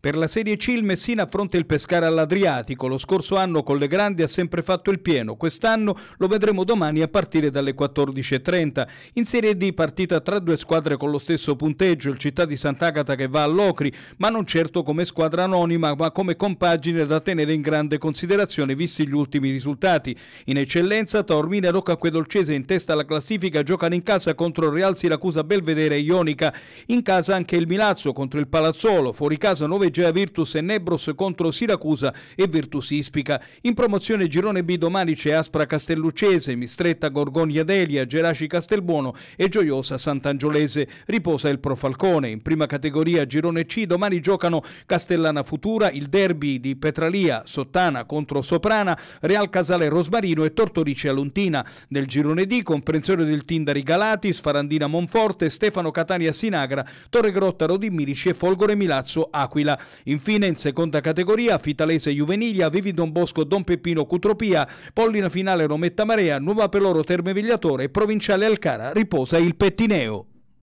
Per la Serie C il Messina affronta il Pescara all'Adriatico. Lo scorso anno con le grandi ha sempre fatto il pieno. Quest'anno lo vedremo domani a partire dalle 14.30. In Serie D partita tra due squadre con lo stesso punteggio, il Città di Sant'Agata che va all'Ocri, ma non certo come squadra anonima, ma come compagine da tenere in grande considerazione visti gli ultimi risultati. In eccellenza Taormina e Rocca Quedolcese in testa alla classifica giocano in casa contro Real Siracusa Belvedere e Ionica. In casa anche il Milazzo contro il Palazzolo, fuori casa 9 pareggia Virtus e Nebros contro Siracusa e Virtus Ispica. In promozione Girone B domani c'è Aspra Castellucese, Mistretta Gorgogna Delia, Geraci Castelbuono e Gioiosa Sant'Angiolese. Riposa il Profalcone. In prima categoria Girone C domani giocano Castellana Futura, il derby di Petralia, Sottana contro Soprana, Real Casale Rosmarino e Tortorice Aluntina. Nel girone D comprensione del Tindari Galati, Sfarandina Monforte, Stefano Catania Sinagra, Torre Grotta Rodimirici e Folgore Milazzo Aquila. Infine in seconda categoria Fitalese Juveniglia, Vivi Don Bosco Don Peppino Cutropia, Pollina Finale Rometta Marea, Nuova Peloro Terme Vigliatore e Provinciale Alcara riposa il Pettineo.